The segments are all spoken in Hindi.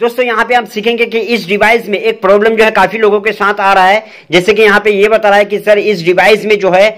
दोस्तों यहाँ पे हम सीखेंगे कि इस डिवाइस में एक प्रॉब्लम जो है काफी लोगों के साथ आ रहा है जैसे कि यहाँ पे ये बता रहा है कि सर इस डिवाइस में जो है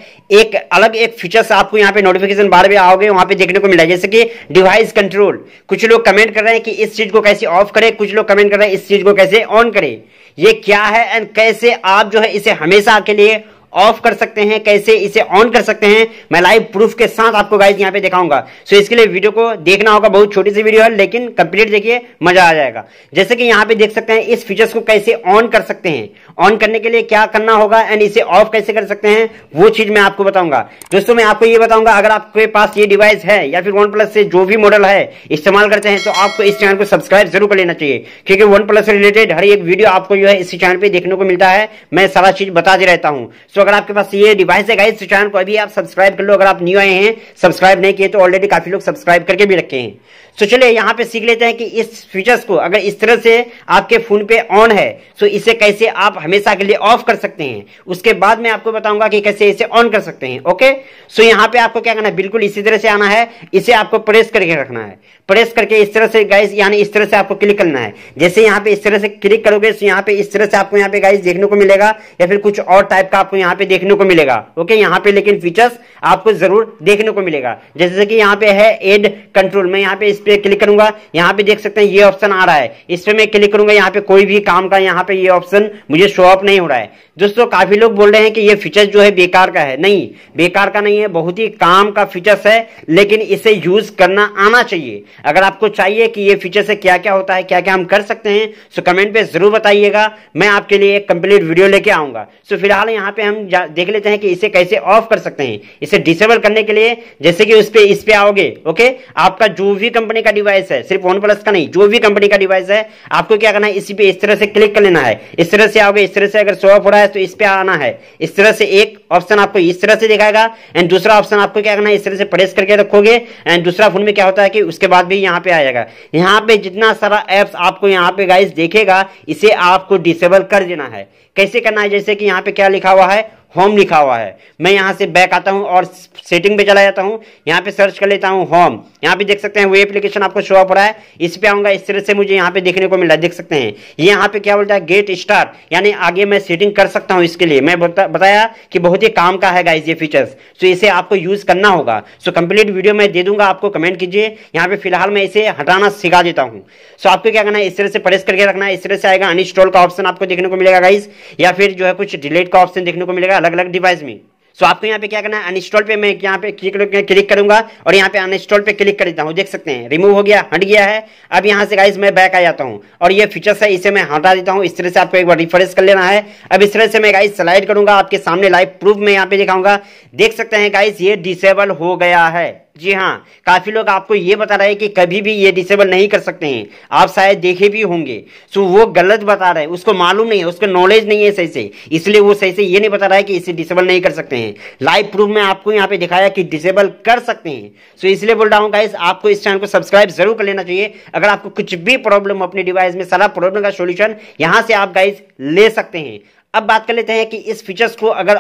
एक अलग एक फीचर्स आपको यहाँ पे नोटिफिकेशन बार में आओगे वहाँ पे देखने को मिला है जैसे कि डिवाइस कंट्रोल कुछ लोग कमेंट कर रहे हैं कि इस चीज को कैसे ऑफ करें कुछ लोग कमेंट कर रहे हैं इस चीज को कैसे ऑन करें ये क्या है एंड कैसे आप जो है इसे हमेशा के लिए ऑफ कर सकते हैं कैसे इसे ऑन कर सकते हैं मैं लाइव प्रूफ के साथ आपको गाइज यहाँ पे दिखाऊंगा सो इसके लिए वीडियो को देखना होगा बहुत छोटी सी वीडियो है लेकिन कंप्लीट देखिए मजा आ जाएगा जैसे कि यहाँ पे देख सकते हैं इस फीचर्स को कैसे ऑन कर सकते हैं ऑन करने के लिए क्या करना होगा एंड इसे ऑफ कैसे कर सकते हैं वो चीज मैं आपको बताऊंगा दोस्तों मैं आपको ये बताऊंगा अगर आपके पास ये डिवाइस है या फिर वन प्लस से जो भी मॉडल है इस्तेमाल करते हैं तो आपको इस चैनल को सब्सक्राइब जरूर कर लेना चाहिए क्योंकि वन प्लस से रिलेटेड हर एक वीडियो आपको जो है इसी चैनल पर देखने को मिलता है मैं सारा चीज बताते रहता हूँ सो अगर आपके पास ये डिवाइस है गाइस चैनल तो को अभी आप सब्सक्राइब कर लो अगर आप न्यू आए हैं सब्सक्राइब नहीं किए तो ऑलरेडी काफी लोग सब्सक्राइब करके भी रखे हैं तो चलिए यहाँ पे सीख लेते हैं कि इस फीचर्स को अगर इस तरह से आपके फोन पे ऑन है तो इसे कैसे आप हमेशा के लिए ऑफ कर सकते हैं उसके बाद में आपको बताऊंगा कि कैसे इसे ऑन कर सकते हैं ओके सो यहाँ पे आपको क्या करना है बिल्कुल इसी तरह से आना है इसे आपको प्रेस करके रखना है प्रेस करके इस तरह से गाइस यानी इस तरह से आपको क्लिक करना है जैसे यहाँ पे इस तरह से क्लिक करोगे तो यहाँ पे इस तरह से आपको यहाँ पे गाइस देखने को मिलेगा या फिर कुछ और टाइप का आपको यहाँ पे देखने को मिलेगा ओके यहाँ पे लेकिन फीचर्स आपको जरूर देखने को मिलेगा जैसे कि यहाँ पे है एड कंट्रोल मैं यहाँ पे इस पे क्लिक करूंगा यहाँ पे देख सकते हैं ये ऑप्शन आ रहा है इस पे मैं क्लिक करूंगा यहाँ पे कोई भी काम का यहाँ पे ये ऑप्शन मुझे शो अप नहीं हो रहा है दोस्तों काफी लोग बोल रहे हैं कि ये फीचर्स जो है बेकार का है नहीं बेकार का नहीं है बहुत ही काम का फीचर्स है लेकिन इसे यूज करना आना चाहिए अगर आपको चाहिए कि ये फीचर से क्या क्या होता है क्या क्या हम कर सकते हैं सो तो कमेंट पे जरूर बताइएगा मैं आपके लिए एक कंप्लीट वीडियो लेके आऊंगा सो तो फिलहाल यहाँ पे हम देख लेते हैं कि इसे कैसे ऑफ कर सकते हैं इसे डिसेबल करने के लिए जैसे कि उस पर इस पे आओगे ओके आपका जो भी कंपनी का डिवाइस है सिर्फ वन प्लस का नहीं जो भी कंपनी का डिवाइस है आपको क्या करना है इसी पे इस तरह से क्लिक कर लेना है इस तरह से आओगे इस तरह से अगर शो ऑफ हो रहा है है तो इस पे आना है इस तरह से एक ऑप्शन आपको इस तरह से दिखाएगा एंड दूसरा ऑप्शन आपको क्या करना है इस तरह से प्रेस करके रखोगे एंड दूसरा फोन में क्या होता है कि उसके बाद भी यहाँ पे आ जाएगा यहाँ पे जितना सारा एप्स आपको यहाँ पे गाइस देखेगा इसे आपको डिसेबल कर देना है कैसे करना है जैसे कि यहाँ पे क्या लिखा हुआ है होम लिखा हुआ है मैं यहाँ से बैक आता हूँ और सेटिंग पे चला जाता हूँ यहाँ पे सर्च कर लेता हूँ होम यहाँ पे देख सकते हैं वो एप्लीकेशन आपको शो अप रहा है इस पे आऊँगा इस तरह से मुझे यहाँ पे देखने को मिला देख सकते हैं ये यहाँ पे क्या बोलता है गेट स्टार यानी आगे मैं सेटिंग कर सकता हूँ इसके लिए मैं बता, बताया कि बहुत ही काम का है गाइज ये फीचर्स तो इसे आपको यूज़ करना होगा सो कंप्लीट वीडियो मैं दे दूंगा आपको कमेंट कीजिए यहाँ पे फिलहाल मैं इसे हटाना सिखा देता हूँ सो आपको क्या करना है इस तरह से प्रेस करके रखना है इस तरह से आएगा अनस्टॉल का ऑप्शन आपको देखने को मिलेगा गाइज या फिर जो है कुछ डिलीट का ऑप्शन देखने को मिलेगा है अलग अलग डिवाइस में सो so, आपको यहाँ पे क्या करना है अनस्टॉल पे मैं यहाँ पे क्लिक करूंगा और यहाँ पे अनस्टॉल पे क्लिक कर देता हूँ देख सकते हैं रिमूव हो गया हट गया है अब यहाँ से गाइज मैं बैक आ जाता हूँ और ये फीचर्स है इसे मैं हटा देता हूँ इस तरह से आपको एक बार रिफ्रेश कर लेना है अब इस तरह से मैं गाइज स्लाइड करूंगा आपके सामने लाइव प्रूफ में यहाँ पे दिखाऊंगा देख सकते हैं गाइज ये डिसेबल हो गया है जी हाँ काफ़ी लोग आपको ये बता रहे हैं कि कभी भी ये डिसेबल नहीं कर सकते हैं आप शायद देखे भी होंगे सो वो गलत बता रहे हैं उसको मालूम नहीं है उसका नॉलेज नहीं है सही से इसलिए वो सही से ये नहीं बता रहा है कि इसे डिसेबल नहीं कर सकते हैं लाइव प्रूफ में आपको यहाँ पे दिखाया कि डिसेबल कर सकते हैं सो इसलिए बोल रहा हूँ गाइस आपको इस चैनल को सब्सक्राइब जरूर कर लेना चाहिए अगर आपको कुछ भी प्रॉब्लम अपने डिवाइस में सारा प्रॉब्लम का सोल्यूशन यहाँ से आप गाइस ले सकते हैं अब बात कर लेते हैं कि इस फीचर्स को अगर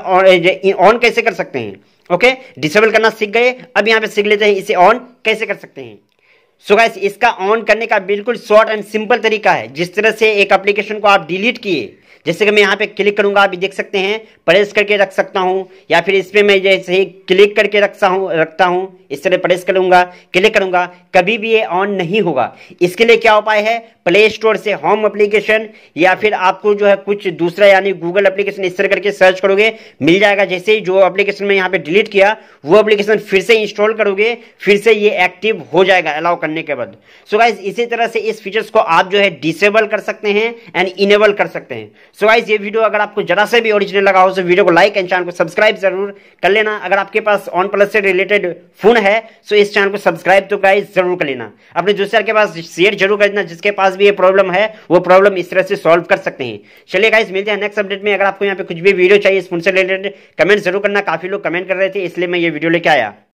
ऑन कैसे कर सकते हैं ओके डिसेबल करना सीख गए अब यहाँ पे सीख लेते हैं इसे ऑन कैसे कर सकते हैं सो so गैस इसका ऑन करने का बिल्कुल शॉर्ट एंड सिंपल तरीका है जिस तरह से एक एप्लीकेशन को आप डिलीट किए जैसे कि मैं यहाँ पे क्लिक करूँगा आप देख सकते हैं प्रेस करके रख सकता हूँ या फिर इस पर मैं जैसे ही क्लिक करके रखता हूँ रखता हूँ इस तरह प्रेस करूँगा क्लिक करूँगा कभी भी ये ऑन नहीं होगा इसके लिए क्या उपाय है प्ले स्टोर से होम एप्लीकेशन या फिर आपको जो है कुछ दूसरा यानी गूगल एप्लीकेशन इस तरह करके सर्च करोगे मिल जाएगा जैसे ही जो एप्लीकेशन में यहाँ पे डिलीट किया वो एप्लीकेशन फिर से इंस्टॉल करोगे फिर से ये एक्टिव हो जाएगा अलाउ करने के बाद सो गाइज इसी तरह से इस फीचर्स को आप जो है डिसेबल कर सकते हैं एंड इनेबल कर सकते हैं सो गाइज ये वीडियो अगर आपको जरा से भी ओरिजिनल लगा हो तो वीडियो को लाइक एंड चैनल को सब्सक्राइब जरूर कर लेना अगर आपके पास ऑन प्लस से रिलेटेड फोन है सो तो इस चैनल को सब्सक्राइब तो गाइज जरूर कर लेना अपने दूसरे के पास शेयर जरूर कर देना जिसके पास भी ये प्रॉब्लम है वो प्रॉब्लम इस तरह से सॉल्व कर सकते हैं चलिए गाइज मिलते हैं नेक्स्ट अपडेट में अगर आपको यहाँ पे कुछ भी वीडियो चाहिए इस फोन से रिलेटेड कमेंट जरूर करना काफी लोग कमेंट कर रहे थे इसलिए मैं ये वीडियो लेके आया